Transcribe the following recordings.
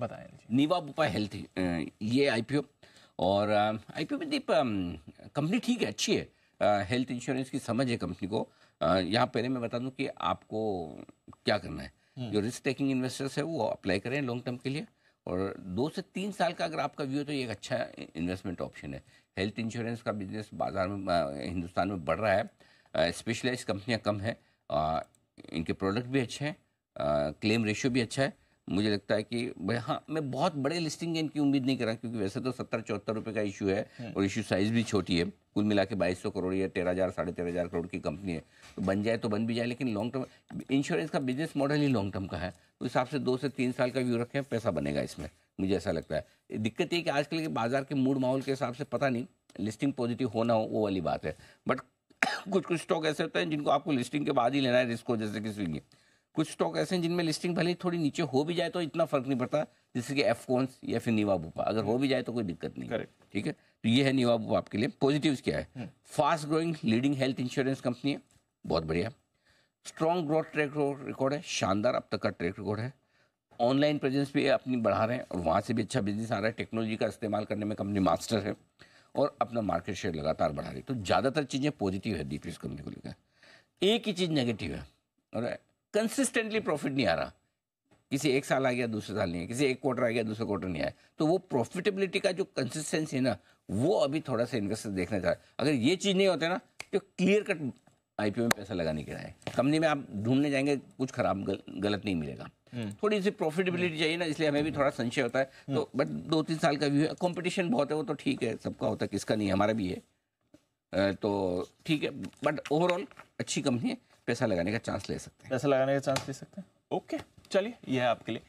बताएं Niva Bupa health ये IPO और आईपीओ में दीप कंपनी ठीक है अच्छी है हेल्थ इंश्योरेंस की समझ है कंपनी को यहाँ पहले मैं बता दूं कि आपको क्या करना है हम्म। जो रिस्क टेकिंग इन्वेस्टर्स है वो अप्लाई करें लॉन्ग टर्म के लिए और दो से तीन साल का अगर आपका व्यू है तो ये एक अच्छा इन्वेस्टमेंट ऑप्शन है हेल्थ इंश्योरेंस का बिजनेस बाजार में हिंदुस्तान में बढ़ रहा है स्पेशलाइज कंपनियाँ कम है इनके प्रोडक्ट भी अच्छे हैं क्लेम रेशियो भी अच्छा है मुझे लगता है कि भाई हाँ मैं बहुत बड़े लिस्टिंग गेन की उम्मीद नहीं कर रहा क्योंकि वैसे तो सत्तर चौहत्तर रुपये का इशू है हम्म। और इशू साइज भी छोटी है कुल मिला के बाईस सौ करोड़ या तेरह हज़ार साढ़े तेरह हज़ार करोड़ की कंपनी है तो बन जाए तो बन भी जाए लेकिन लॉन्ग टर्म इंश्योरेंस का बिजनेस मॉडल ही लॉन्ग टर्म का है तो हिसाब से दो से तीन साल का व्यू रखें पैसा बनेगा इसमें मुझे ऐसा लगता है दिक्कत ये कि आजकल के बाजार के मूड माहौल के हिसाब से पता नहीं लिस्टिंग पॉजिटिव होना हो वो वाली बात है बट कुछ कुछ स्टॉक ऐसे होते हैं जिनको आपको लिस्टिंग के बाद ही लेना है रिस्क हो जैसे कि स्विगी कुछ स्टॉक ऐसे हैं जिनमें लिस्टिंग भले ही थोड़ी नीचे हो भी जाए तो इतना फर्क नहीं पड़ता जैसे कि एफ कॉन्स या फिर निवा भूपा अगर हो भी जाए तो कोई दिक्कत नहीं ठीक है तो ये है निवा भूपा आपके लिए पॉजिटिव क्या है fast growing leading health insurance company है बहुत बढ़िया स्ट्रॉन्ग ग्रोथ ट्रैक रिकॉर्ड है शानदार अब तक का ट्रैक रिकॉर्ड है ऑनलाइन प्रेजेंस भी अपनी बढ़ा रहे हैं और वहाँ से भी अच्छा बिजनेस आ रहा है टेक्नोलॉजी का इस्तेमाल करने में कंपनी मास्टर है और अपना मार्केट शेयर लगातार बढ़ा रही तो ज़्यादातर चीज़ें पॉजिटिव है दीप इस कंपनी को लेकर एक ही चीज़ नेगेटिव है और कंसिस्टेंटली प्रॉफिट नहीं आ रहा किसी एक साल आ गया दूसरे साल नहीं है किसी एक क्वार्टर आ गया दूसरे क्वार्टर नहीं आया तो वो प्रॉफिटेबिलिटी का जो कंसिस्टेंसी है ना वो अभी थोड़ा सा इन्वेस्टर देखना चाह अगर ये चीज़ नहीं होते ना तो क्लियर कट आईपीओ में पैसा लगाने के लिए कंपनी में आप ढूंढने जाएंगे कुछ खराब गल, गलत नहीं मिलेगा हम्म। थोड़ी सी प्रॉफिटेबिलिटी हम्म। चाहिए ना इसलिए हमें भी थोड़ा संशय होता है तो हम्म। बट दो तीन साल का व्यू है कॉम्पिटिशन बहुत है वो तो ठीक है सबका होता है किसका नहीं हमारा भी है तो ठीक है बट ओवरऑल अच्छी कंपनी है पैसा लगाने का चांस ले सकते हैं पैसा लगाने का चांस ले सकते हैं ओके चलिए यह है आपके लिए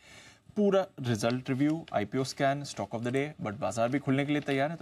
पूरा result review IPO scan stock of the day but बाजार भी खुलने के लिए तैयार है तो